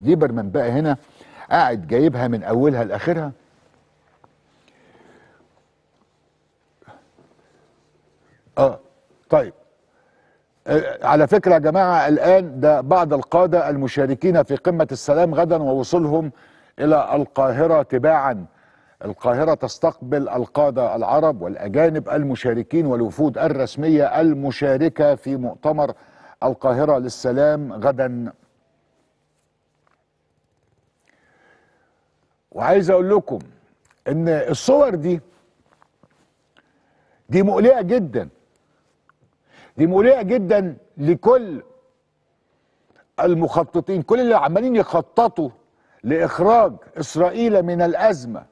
ليبرمان بقى هنا قاعد جايبها من اولها لاخرها اه طيب آه على فكره يا جماعه الان ده بعض القاده المشاركين في قمه السلام غدا ووصولهم الى القاهره تباعا القاهره تستقبل القاده العرب والاجانب المشاركين والوفود الرسميه المشاركه في مؤتمر القاهره للسلام غدا وعايز اقول لكم ان الصور دي دي مقلقه جدا دي مقلقه جدا لكل المخططين كل اللي عمالين يخططوا لاخراج اسرائيل من الازمه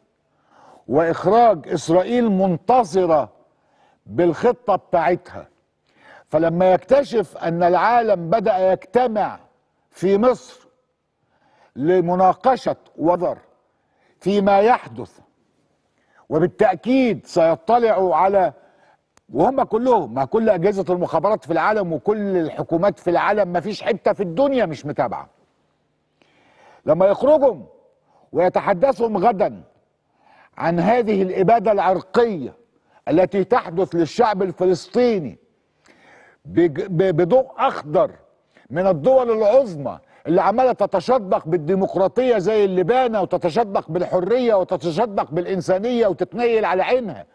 واخراج اسرائيل منتصره بالخطه بتاعتها فلما يكتشف ان العالم بدا يجتمع في مصر لمناقشه وضر فيما يحدث وبالتأكيد سيطلعوا على وهم كلهم ما كل أجهزة المخابرات في العالم وكل الحكومات في العالم ما فيش حتة في الدنيا مش متابعة لما يخرجهم ويتحدثهم غدا عن هذه الإبادة العرقية التي تحدث للشعب الفلسطيني بضوء أخضر من الدول العظمى اللي عماله تتشدق بالديمقراطيه زي اللبانه وتتشدق بالحريه وتتشدق بالانسانيه وتتنيل على عينها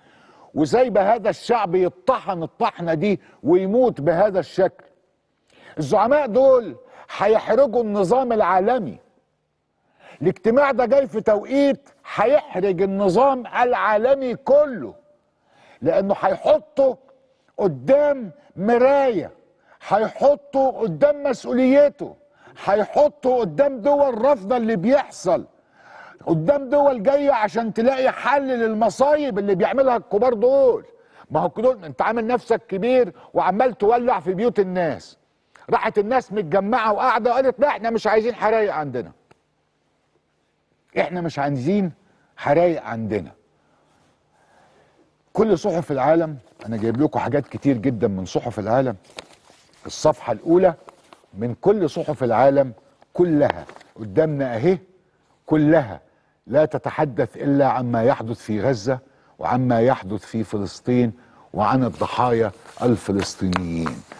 وسايبه هذا الشعب يطحن الطحنه دي ويموت بهذا الشكل. الزعماء دول هيحرجوا النظام العالمي. الاجتماع ده جاي في توقيت هيحرج النظام العالمي كله لانه هيحطه قدام مرايه هيحطه قدام مسؤوليته هيحطوا قدام دول رافضه اللي بيحصل قدام دول جايه عشان تلاقي حل للمصايب اللي بيعملها الكبار دول ما هو دول انت عامل نفسك كبير وعمال تولع في بيوت الناس راحت الناس متجمعه وقاعده وقالت لا احنا مش عايزين حرايق عندنا احنا مش عايزين حرايق عندنا كل صحف العالم انا جايب لكم حاجات كتير جدا من صحف العالم الصفحه الاولى من كل صحف العالم كلها قدامنا اهي كلها لا تتحدث الا عما يحدث في غزه وعما يحدث في فلسطين وعن الضحايا الفلسطينيين